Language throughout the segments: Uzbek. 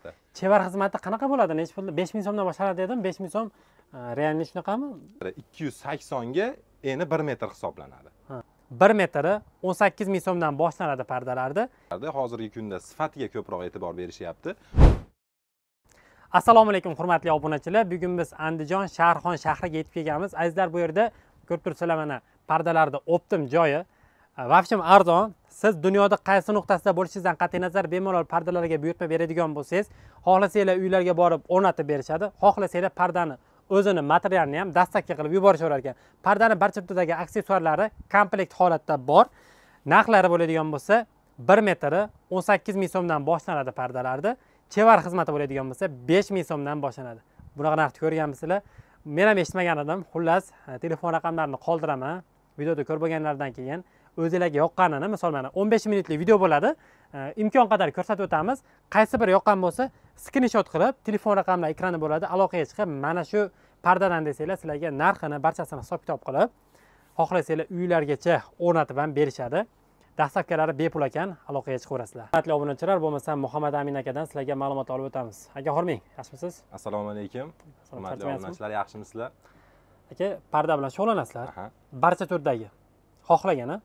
haqda chevar xizmati qanaqa bo'ladi nechi pul besh ming so'mdan boshlanadi dedim besh ming so'm e, realniy shunaqami ikki yuz saksonga eni bir metr hisoblanadi bir metri o'n sakkiz ming so'mdan boshlanadi pardalarda hozirgi kunda sifatiga ko'proq e'tibor berishyapti assalomu alaykum hurmatli obunachilar bugun biz andijon shahrixon shahriga yetib kelganmiz azizlar bu yerda ko'rib turibsizlar mana pardalarda optim joyi va общем arzon siz dunyoda qaysi nuqtasida bo'lishingizdan qat'iy nazar bemalol pardalarga buyurtma beradigan bo'lsangiz xohlasanglar uylarga borib o'rnatib berishadi xohlasanglar pardani o'zini materialini ham dastakka qilib yuborishaverar ekan pardani barcha turdagi aksessuarlari komplekt holatda bor narxlari bo'ladigan bo'lsa bir metri o'n sakkiz ming so'mdan boshlanadi pardalarni chevar xizmati bo'ladigan bo'lsa besh ming so'mdan boshlanadi bunaqa narxni ko'rganmisizlar men ham eshitmagan edim xullas telefon raqamlarini qoldiraman videoda ko'rib bo'lganlaridan keyin o'zinglarga yoqqanini misol mana o'n besh minutlik video bo'ladi imkon qadar ko'rsatib o'tamiz qaysi biri yoqqan bo'lsa skrinshot qilib telefon raqamlar ekrani bo'ladi aloqaga chiqib mana shu pardadan desanglar sizlarga narxini barchasini hisob kitob qilib xohlasanglar uylargacha o'rnatib ham berishadi dastavkalari bepul ekan aloqaga chiqaverasizlar hurmatli obunachilar bo'lmasam muhammad amin akadan sizlarga ma'lumot olib o'tamiz aka xurming yaxshimisiz assalomu alaykum hurmatli obunachilar yaxshimisizlar aka parda bilan shug'ullanasizlar barcha turdagi xohlagani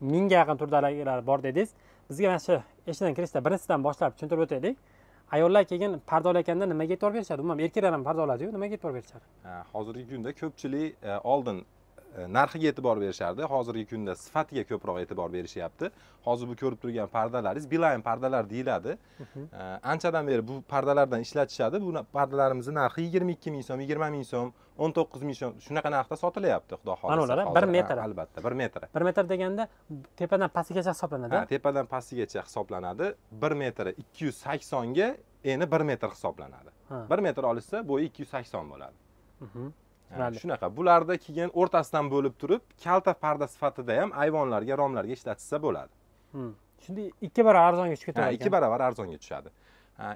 mingga yaqin turdalagilari bor dedingiz bizga mana shu eshikdan kirishda birinchisidan boshlab tushuntirib o'taylik ayollar keyin parda olayotganda nimaga e'tibor berishadi umuman erkaklar ham parda oladiyu nimaga e'tibor berishadi hozirgi kunda ko'pchilik e, oldin E, narxiga e'tibor berishardi hozirgi kunda sifatiga ko'proq e'tibor berishyapti hozir bu ko'rib turgan pardalaringiz bilayn pardalar deyiladi mhm. e, anchadan beri bu pardalardan ishlatishadi bu pardalarimizni narxi yigirma ikki ming so'm yigirma ming so'm o'n to'qqiz ming so'm shunaqa narxda sotilyapti xudo xohlasa bir metr albatta bir metr bir metr deganda tepadan pastigacha hisoblanadi ha tepadan pastigacha hisoblanadi bir metri ikki yuz saksonga eni bir metr hisoblanadi bir metr olishsa bo'yi ikki yuz sakson bo'ladi mhm. shunaqa bularda keyin o'rtasidan bo'lib turib kalta parda sifatida ham ayvonlarga romlarga ishlatilsa bo'ladi hmm. shunda ikki baravar arzonga tushib ketadi ikki baravar arzonga tushadi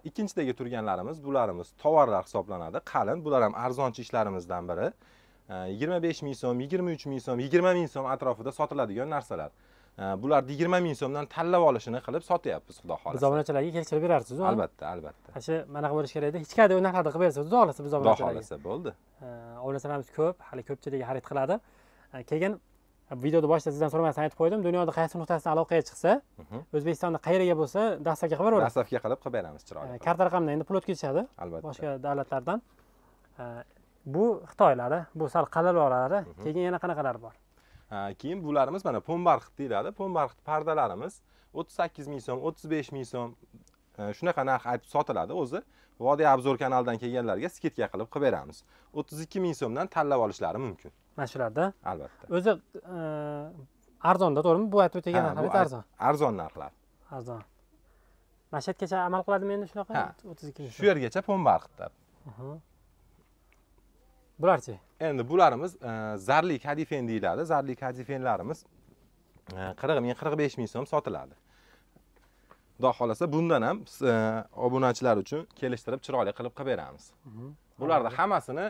ikkinchidagi turganlarimiz bularimiz tovarlar hisoblanadi qalin bular ham arzonchi ishlarimizdan biri yigirma besh ming so'm yigirma uch ming so'm yigirma ming so'm atrofida sotiladigan narsalar bularni yigirma ming so'mdan tanlab olishini qilib sotyapmiz xudo xohlasa biz obunachilarga kelishtirib berarsizu albatta albatta ana shu manaqa bo'lishi kerak edi hech qayerda u qilib bersa xudo xohlasa biz obunachilarga xudo xohlasa bo'ldi obunachilarimiz ko'p hali ko'pchiligi xarid qiladi keyin e, videoni boshida sizdan so'ramasdan aytib qo'ydim dunyoda qaysi nuqtasidan aloqaga chiqsa mhm. o'zbekistonda qayerga bo'lsa dastlabki qilib beraveradi dastlabki qilib qilib beramiz chiroyli karta raqamdan endi pul o'tkazishadi albatta boshqa davlatlardan bu xitoylari bu sal qalinroqlari mhm. keyin yana qanaqalari bor keyin bularimiz mana po'mbarxt deyiladi po'mbarxt pardalarimiz o'ttiz sakkiz ming so'm o'ttiz besh ming so'm e, shunaqa narx aytib sotiladi o'zi vodiy obzor kanalidan kelganlarga skidka qilib qilib beramiz o'ttiz ikki ming so'mdan tanlab olishlari mumkin mana shularda albatta o'zi e, arzonda to'g'rimi bu aytib o'tgan narxlar arzon arzon narxlar arzon mana shu yergacha amal qiladimi endi shunaqa o'ttiz ikki shu yergacha po'mbarxitda bularchi endi bularimiz e, zarli kadifen deyiladi zarli kadifenlarimiz e, qirq ming qirq besh ming so'm sotiladi xudo xohlasa bundan ham e, obunachilar uchun kelishtirib chiroyli qilib qilib beramiz mhm. bularni hammasini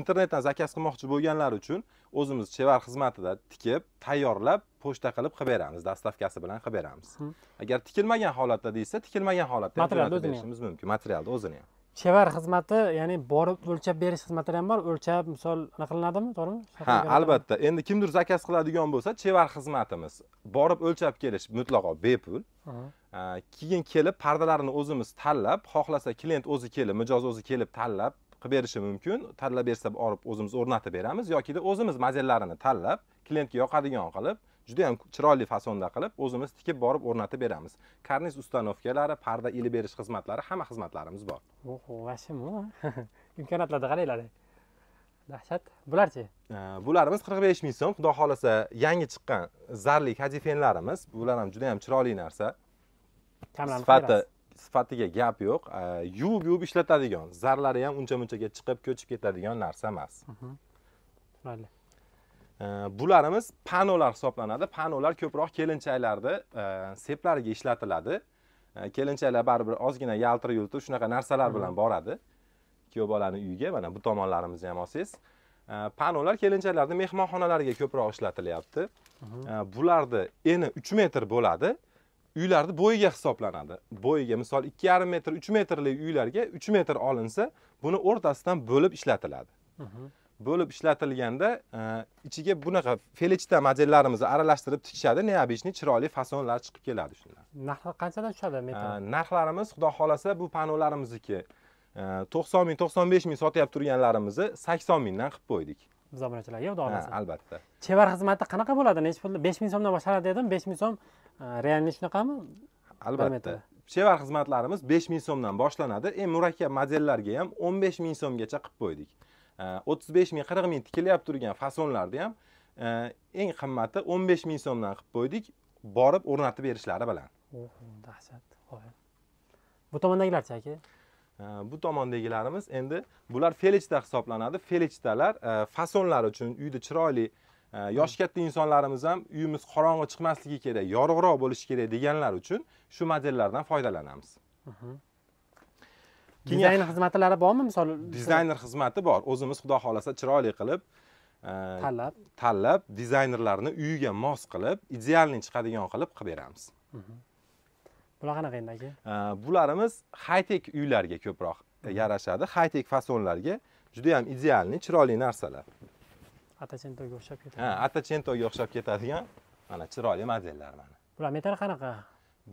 internetdan zakaz qilmoqchi bo'lganlar uchun o'zimiz chevar xizmatida tikib tayyorlab pochta qilib qilib beramiz dastavkasi bilan qilib beramiz mhm. agar tikilmagan holatda deysa tikilmagan holatda materialni berishimiz mumkin materialni o'zini ham chevar xizmati ya'ni borib o'lchab berish xizmatlari ham bor o'lchab misol anaqa qilinadimi to'g'rimi ha albatta endi kimdir zakaz qiladigan bo'lsa chevar xizmatimiz borib o'lchab kelish mutlaqo bepul keyin kelib pardalarini o'zimiz tanlab xohlasa klient o'zi kelib mijoz o'zi kelib tanlab qilib berishi mumkin tanlab bersa borib o'zimiz o'rnatib beramiz yokida o'zimiz modellarini tanlab klientga yoqadigan qilib juda yam chiroyli fasonda qilib o'zimiz tikib borib o'rnatib beramiz karniz ustanovkalari parda ilib berish xizmatlari hamma xizmatlarimiz bor vashimu imkoniyatlarni qaranglar dahshat bularchi bularimiz qirq besh ming so'm xudo xohlasa yangi chiqqan zarli kadifenlarimiz bular ham juda yam chiroyli narsa sifati sifatiga gap yo'q yuvib yuvib ishlatadigan zarlari ham uncha munchaga chiqib ko'chib ketadigan narsa emas mhm. chiroyli bularimiz panolar hisoblanadi panolar ko'proq kelinchaklarni e, seplariga ishlatiladi e, kelinchaklar baribir ozgina yaltir yultir shunaqa narsalar bilan boradi kuyov bolani uyiga mana bu tomonlarimizni ham olsangiz e, panolar kelinchaklarni mehmonxonalariga ko'proq ishlatilyapti bularni eni uch metr bo'ladi uylarni bo'yiga hisoblanadi bo'yiga misol ikki yarim metr uch metrli uylarga uch metr olinsa buni o'rtasidan bo'lib ishlatiladi bo'lib ishlatilganda e, ichiga bunaqa felechita modellarimizni aralashtirib tikishadi необычный chiroyli fasonlar chiqib keladi shundan narxi qanchadan tushadi e, narxlarimiz xudo xohlasa bu panolarimizniki e, to'qson ming to'qson besh ming sotyapti turganlarimizni sakson mingdan qilib qo'ydik obunachilarga xudo xohlasa albatta chevar xizmati qanaqa bo'ladi nechi pul besh ming so'mdan boshlanadi dedim besh ming so'm realniy shunaqami albatta chevar xizmatlarimiz besh ming so'mdan boshlanadi eng murakkab modellarga ham o'n besh ming so'mgacha qilib qo'ydik o'ttiz besh ming qirq ming tikilyapti turgan fasonlarni ham eng qimmati o'n besh ming so'mdan qilib qo'ydik borib o'rnatib berishlari bilan dahshat bu tomondagilarchi aka bu tomondagilarimiz endi bular felichda hisoblanadi felichtalar fasonlar uchun uyni chiroyli yoshi katta insonlarimiz ham uyimiz qorong'i chiqmasligi kerak yorug'roq bo'lishi kerak deganlar uchun shu modellardan foydalanamiz dizayner xizmatlari bormi misol dizayner xizmati bor o'zimiz xudo xohlasa chiroyli qilib e, tanlab tanlab dizaynerlarni uyiga mos qilib idealniy chiqadigan qilib qilib beramiz mhm. bular qanaqa endi aka e, bularimiz haytek uylarga ko'proq mhm. yarashadi haytek fasonlarga judayam idealniy chiroyli narsalar atachentoga o'xshab ketadi ha atachentoga o'xshab ketadigan mana chiroyli modellar mana bular metri qanaqa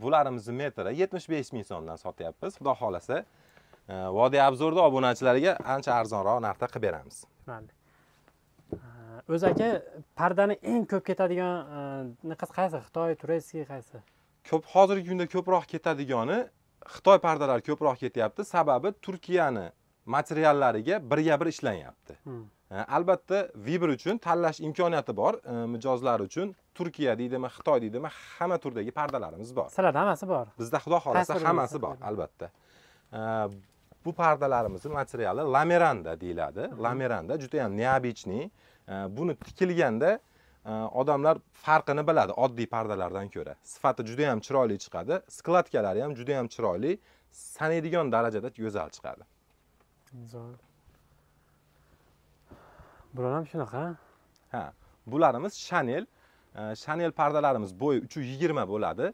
bularimizni metri yetmish besh ming so'mdan sotyapmiz xudo xohlasa Э, vodiy obzorni obunachilarga ancha arzonroq narxda qilib beramiz э, o'zi aka pardani eng ko'p ketadigan э, qaysi xitoy tureskiy qaysi ko'p hozirgi kunda ko'proq ketadigani xitoy pardalari ko'proq ketyapti sababi turkiyani materiallariga birga bir ishlanyapti albatta vibr uchun tanlash imkoniyati bor mijozlar uchun turkiya deydimi xitoy deydimi hamma turdagi pardalarimiz bor sizlarda hammasi bor bizda xudo xohlasa hammasi bor albatta bu pardalarimizni materiali lameranda deyiladi lameranda judayam необычный e, buni tikilganda e, odamlar farqini biladi oddiy pardalardan ko'ra sifati juda yam chiroyli chiqadi skladkalari ham juda yam chiroyli sanaydigan darajada go'zal chiqadi bular ham shunaqa ha bularimiz shanel shanel e, pardalarimiz bo'yi uch yuz yigirma bo'ladi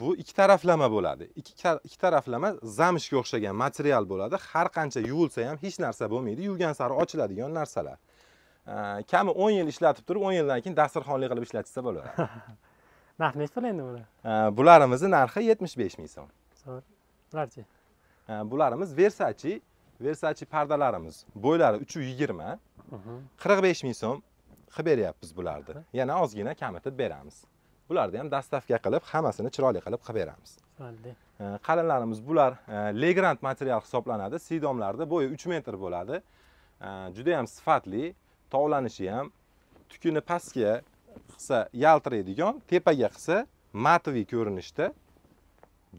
bu ikki taraflama bo'ladi ikki taraflama zamshga o'xshagan material bo'ladi har qancha yuvilsa ham hech narsa bo'lmaydi yuvgan sari ochiladigan narsalar kami o'n yil ishlatib turib o'n yildan keyin dasturxonlik qilib ishlatishsa bo'ladi narxi nechi bo'ladi endi bular bularimizni narxi yetmish besh ming so'm bularchi bularimiz versachi versachi pardalarimiz bo'ylari uch yigirma mhmm. qirq besh ming so'm qilib beryapmiz bularni yana ozgina kamitib beramiz bularni ham dastavka qilib hammasini chiroyli qilib qilib beramiz qalinlarimiz bular e, legrant material hisoblanadi siydomlarni bo'yi 3 metr bo'ladi juda ham sifatli tovlanishi ham tukini pastga qilsa yaltiraydigan tepaga qilsa matoviy ko'rinishda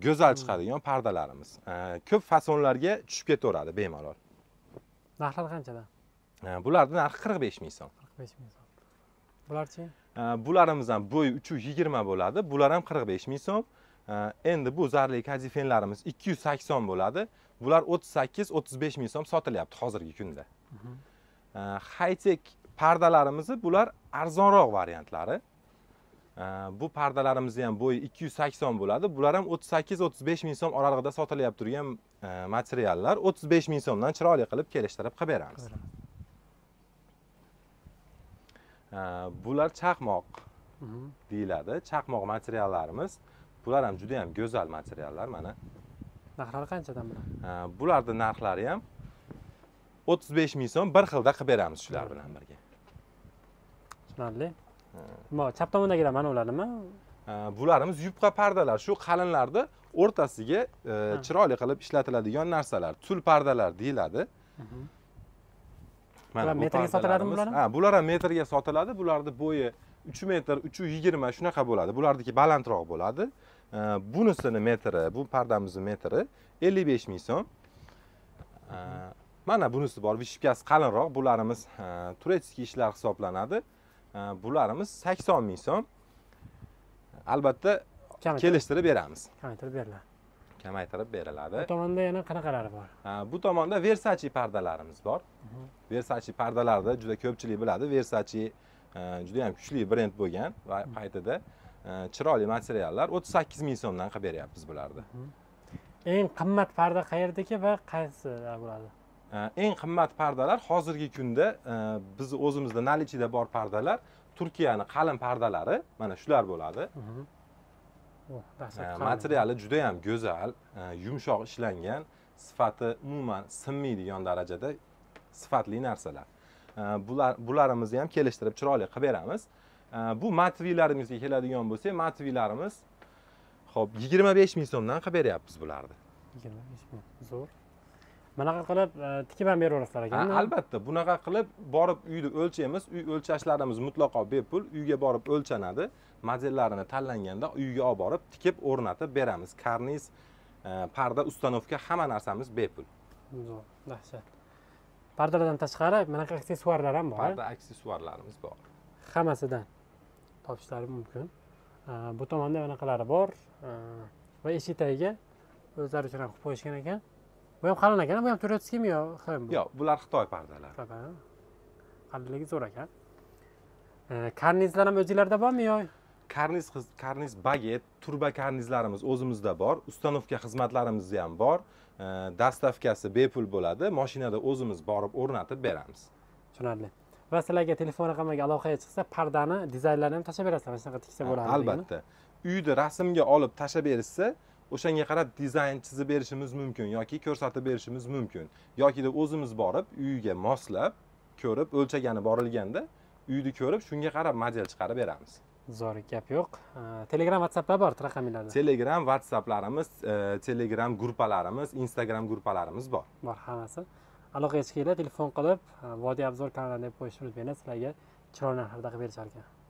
go'zal chiqadigan pardalarimiz ko'p fasonlarga tushib ketaveradi bemalol narxlari qanchadan bularni narxi qirq besh ming so'm qirq besh ming so'm bularchi bularimizdan ham bo'yi uch yuz yigirma bo'ladi bular ham qirq besh ming so'm endi bu zarli kazifenlarimiz ikki yuz sakson bo'ladi bular o'ttiz sakkiz o'ttiz besh ming so'm sotilyapti hozirgi kunda haytek pardalarimizni bular arzonroq variantlari bu pardalarimizni ham bo'yi ikki yuz sakson bo'ladi bular ham o'ttiz sakkiz o'ttiz besh ming so'm oralig'ida sotilyapti turgan e, materiallar o'ttiz besh ming so'mdan chiroyli qilib kelishtirib qilib beramiz Э, bular chaqmoq deyiladi chaqmoq materiallarimiz bular ham juda ham go'zal materiallar mana narxlari qanchadan bular э, bularni narxlari ham o'ttiz besh ming so'm bir xilda qilib beramiz shular bilan birga tushunarli chap tomondagilar mana ular nima э, bularimiz yupqa pardalar shu qalinlarni o'rtasiga chiroyli qilib ishlatiladigan narsalar tul pardalar deyiladi mana metrga sotiladimi bular ha bular ham metrga sotiladi bularni bo'yi uch metr uch yigirma shunaqa bo'ladi bularniki balandroq bo'ladi bunisini metri bu pardamizni metri ellik besh ming so'm mana bunisi bor vishipkasi qalinroq bularimiz e, turetskiy ishlar hisoblanadi bularimiz sakson ming so'm albatta kelishtirib beramiz kamaytirib beriladi kamaytirib beriladi bu tomonda yana qanaqalari bor bu tomonda versachi pardalarimiz bor versachi pardalarda juda ko'pchilik biladi versachi e, juda ham kuchli brend bo'lgan va paytida e, chiroyli materiallar o'ttiz sakkiz ming so'mdan qilib beryapmiz bularni eng qimmat parda qayerdaki va qaysi bo'ladi e, eng qimmat pardalar hozirgi kunda biz o'zimizda nalichida bor pardalar turkiyani qalin pardalari mana shular bo'ladi materiali juda ham go'zal e, yumshoq ishlangan sifati umuman sinmaydigan darajada sifatli narsalar bular bularimizni ham kelishtirib chiroyli qilib beramiz bu matviylarimizga keladigan bo'lsak matviylarimiz ho'p yigirma besh ming so'mdan qilib beryapmiz bularni yigirma besh ming zo'r bunaqa qilib e, tikib ham beraverasizlar ekan albatta bunaqa qilib borib uyni o'lchaymiz uy o'lchashlarimiz mutlaqo bepul uyga borib o'lchanadi modellarini tanlanganda uyga olib borib tikib o'rnatib beramiz karniz e, parda ustanovka hamma narsamiz bepul dahshat pardalardan tashqari bunaqa aksessuarlar ham bor parda aksessuarlarimiz bor hammasidan topishlari mumkin e, bu tomonda anaqalari bor e, va eshik tagiga o'zlari uchun ham qilib qo'yishgan ekan bu ham qalin ekan bu ham turetskiymi yo yo'q bular xitoy pardalari qalinligi zo'r ekan karnizlar ham o'zinglarda bormi yo karniz karniz baget turba karnizlarimiz o'zimizda bor ustanovka xizmatlarimiz ham bor dastavkasi bepul bo'ladi mashinada o'zimiz borib o'rnatib beramiz tushunarli va sizlarga telefon raqamiga aloqaga chiqsa pardani dizaynlarini ham tashlab berasizlar shunaqa tiksa bo'ladi albatta uyni rasmga olib tashlab berishsa o'shanga qarab dizayn chizib berishimiz mumkin yoki ko'rsatib berishimiz mumkin yokida o'zimiz borib uyiga moslab ko'rib o'lchagani borilganda uyni ko'rib shunga qarab model chiqarib beramiz zo'r gap yo'q telegram whatsapplar bor raqaminglarda telegram whatsapplarimiz e, telegram gruppalarimiz instagram gruppalarimiz bor bor hammasi aloqaga chiqinglar telefon qilib e, vodiy abzor kanalini deb qo'yishimiz bilan sizlarga chiroyli narxlarda qilib berisharkan